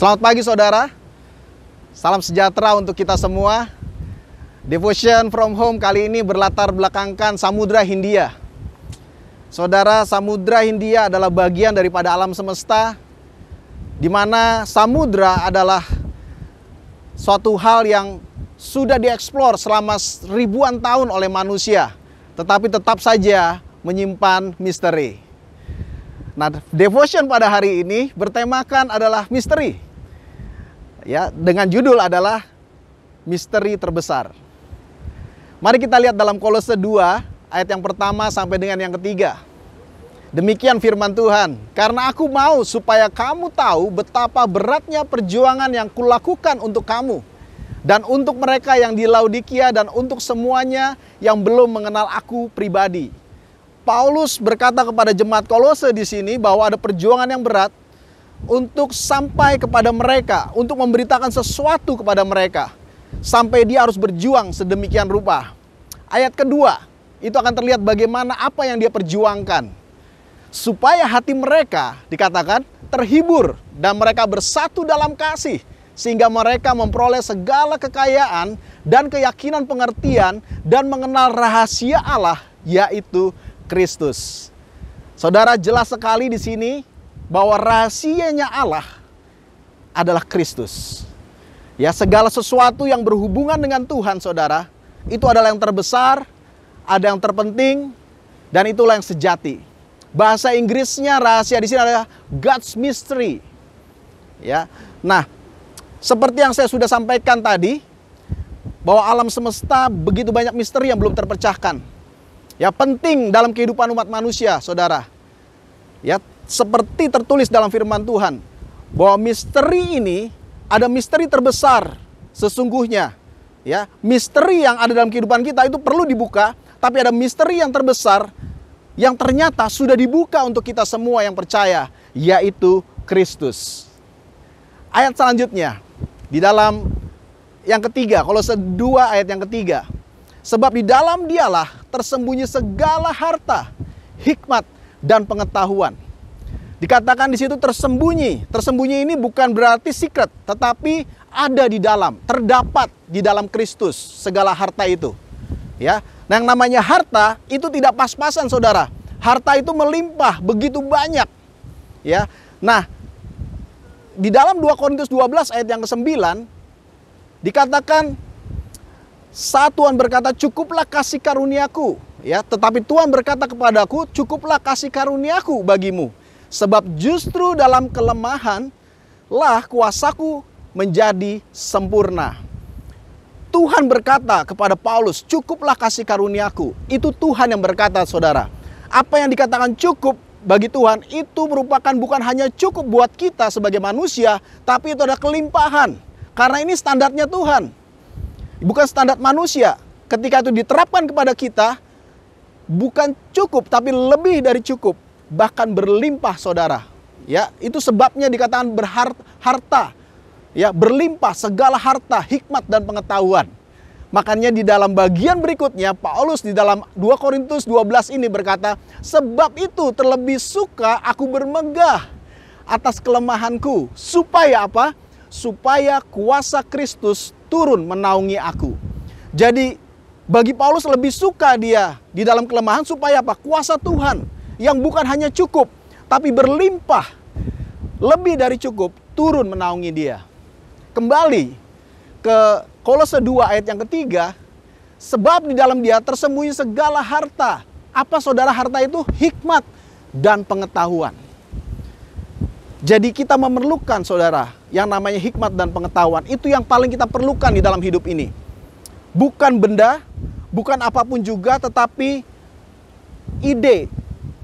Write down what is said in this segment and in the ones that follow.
Selamat pagi saudara. Salam sejahtera untuk kita semua. Devotion from home kali ini berlatar belakangkan Samudra Hindia. Saudara, Samudra Hindia adalah bagian daripada alam semesta di mana samudra adalah suatu hal yang sudah dieksplor selama ribuan tahun oleh manusia, tetapi tetap saja menyimpan misteri. Nah, devotion pada hari ini bertemakan adalah misteri ya dengan judul adalah misteri terbesar. Mari kita lihat dalam Kolose 2 ayat yang pertama sampai dengan yang ketiga. Demikian firman Tuhan, karena aku mau supaya kamu tahu betapa beratnya perjuangan yang kulakukan untuk kamu dan untuk mereka yang di Laodikia dan untuk semuanya yang belum mengenal aku pribadi. Paulus berkata kepada jemaat Kolose di sini bahwa ada perjuangan yang berat untuk sampai kepada mereka, untuk memberitakan sesuatu kepada mereka, sampai dia harus berjuang sedemikian rupa. Ayat kedua itu akan terlihat bagaimana apa yang dia perjuangkan, supaya hati mereka dikatakan terhibur dan mereka bersatu dalam kasih, sehingga mereka memperoleh segala kekayaan dan keyakinan pengertian, dan mengenal rahasia Allah, yaitu Kristus. Saudara, jelas sekali di sini bahwa rahasianya Allah adalah Kristus. Ya, segala sesuatu yang berhubungan dengan Tuhan, saudara, itu adalah yang terbesar, ada yang terpenting, dan itulah yang sejati. Bahasa Inggrisnya rahasia di sini adalah God's mystery. Ya. Nah, seperti yang saya sudah sampaikan tadi, bahwa alam semesta begitu banyak misteri yang belum terpecahkan. Ya, penting dalam kehidupan umat manusia, saudara. Ya, seperti tertulis dalam firman Tuhan bahwa misteri ini ada misteri terbesar sesungguhnya ya misteri yang ada dalam kehidupan kita itu perlu dibuka tapi ada misteri yang terbesar yang ternyata sudah dibuka untuk kita semua yang percaya yaitu Kristus ayat selanjutnya di dalam yang ketiga kalau kedua ayat yang ketiga sebab di dalam dialah tersembunyi segala harta hikmat dan pengetahuan Dikatakan di situ tersembunyi. Tersembunyi ini bukan berarti secret, tetapi ada di dalam, terdapat di dalam Kristus segala harta itu. Ya. Nah, yang namanya harta itu tidak pas-pasan, Saudara. Harta itu melimpah begitu banyak. Ya. Nah, di dalam 2 Korintus 12 ayat yang ke-9 dikatakan saat Tuhan berkata, "Cukuplah kasih karuniaku." Ya, tetapi Tuhan berkata kepadaku, "Cukuplah kasih karuniaku bagimu." Sebab justru dalam kelemahan lah kuasaku menjadi sempurna. Tuhan berkata kepada Paulus, "Cukuplah kasih karuniaku." Itu Tuhan yang berkata, Saudara. Apa yang dikatakan cukup bagi Tuhan itu merupakan bukan hanya cukup buat kita sebagai manusia, tapi itu ada kelimpahan. Karena ini standarnya Tuhan. Bukan standar manusia. Ketika itu diterapkan kepada kita, bukan cukup tapi lebih dari cukup bahkan berlimpah saudara. Ya, itu sebabnya dikatakan berharta, ya, berlimpah segala harta, hikmat dan pengetahuan. Makanya di dalam bagian berikutnya Paulus di dalam 2 Korintus 12 ini berkata, "Sebab itu terlebih suka aku bermegah atas kelemahanku, supaya apa? Supaya kuasa Kristus turun menaungi aku." Jadi bagi Paulus lebih suka dia di dalam kelemahan supaya apa? Kuasa Tuhan yang bukan hanya cukup, tapi berlimpah lebih dari cukup turun menaungi dia. Kembali ke Kolose 2 ayat yang ketiga, sebab di dalam dia tersembunyi segala harta. Apa saudara harta itu? Hikmat dan pengetahuan. Jadi kita memerlukan saudara yang namanya hikmat dan pengetahuan. Itu yang paling kita perlukan di dalam hidup ini. Bukan benda, bukan apapun juga tetapi ide,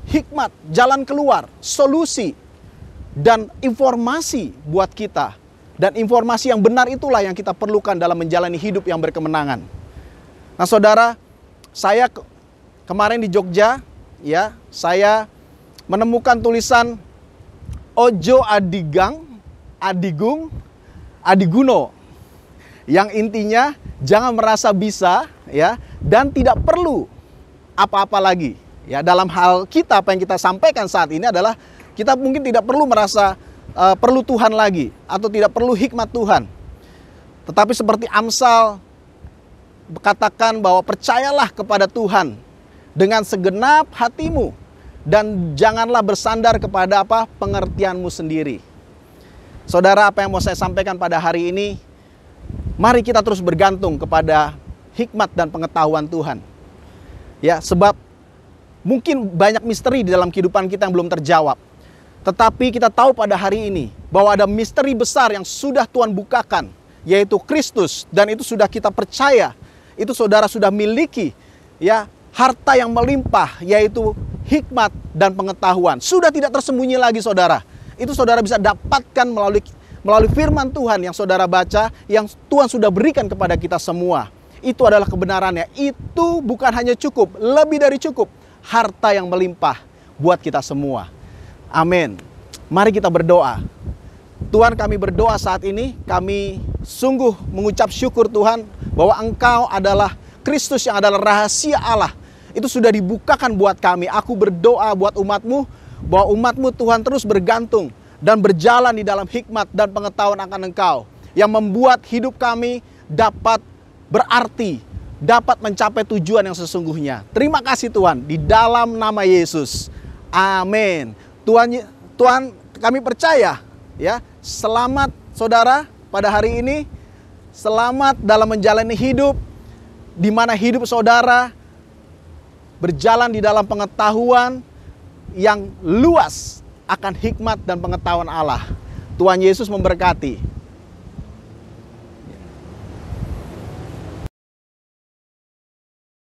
hikmat, jalan keluar, solusi, dan informasi buat kita. Dan informasi yang benar itulah yang kita perlukan dalam menjalani hidup yang berkemenangan. Nah, saudara, saya ke kemarin di Jogja, ya, saya menemukan tulisan Ojo Adigang, Adigung, Adiguno. Yang intinya jangan merasa bisa, ya, dan tidak perlu apa-apa lagi Ya, dalam hal kita apa yang kita sampaikan saat ini adalah kita mungkin tidak perlu merasa uh, perlu Tuhan lagi atau tidak perlu hikmat Tuhan. Tetapi seperti Amsal katakan bahwa percayalah kepada Tuhan dengan segenap hatimu dan janganlah bersandar kepada apa pengertianmu sendiri. Saudara, apa yang mau saya sampaikan pada hari ini? Mari kita terus bergantung kepada hikmat dan pengetahuan Tuhan. Ya, sebab Mungkin banyak misteri di dalam kehidupan kita yang belum terjawab. Tetapi kita tahu pada hari ini bahwa ada misteri besar yang sudah Tuhan bukakan, yaitu Kristus dan itu sudah kita percaya. Itu saudara sudah miliki ya harta yang melimpah yaitu hikmat dan pengetahuan. Sudah tidak tersembunyi lagi saudara. Itu saudara bisa dapatkan melalui melalui firman Tuhan yang saudara baca yang Tuhan sudah berikan kepada kita semua. Itu adalah kebenarannya. Itu bukan hanya cukup, lebih dari cukup harta yang melimpah buat kita semua. Amin. Mari kita berdoa. Tuhan kami berdoa saat ini, kami sungguh mengucap syukur Tuhan bahwa Engkau adalah Kristus yang adalah rahasia Allah. Itu sudah dibukakan buat kami. Aku berdoa buat umatmu, bahwa umatmu Tuhan terus bergantung dan berjalan di dalam hikmat dan pengetahuan akan Engkau. Yang membuat hidup kami dapat berarti, dapat mencapai tujuan yang sesungguhnya. Terima kasih Tuhan di dalam nama Yesus. Amin. Tuhan Tuhan kami percaya ya. Selamat saudara pada hari ini. Selamat dalam menjalani hidup di mana hidup saudara berjalan di dalam pengetahuan yang luas akan hikmat dan pengetahuan Allah. Tuhan Yesus memberkati.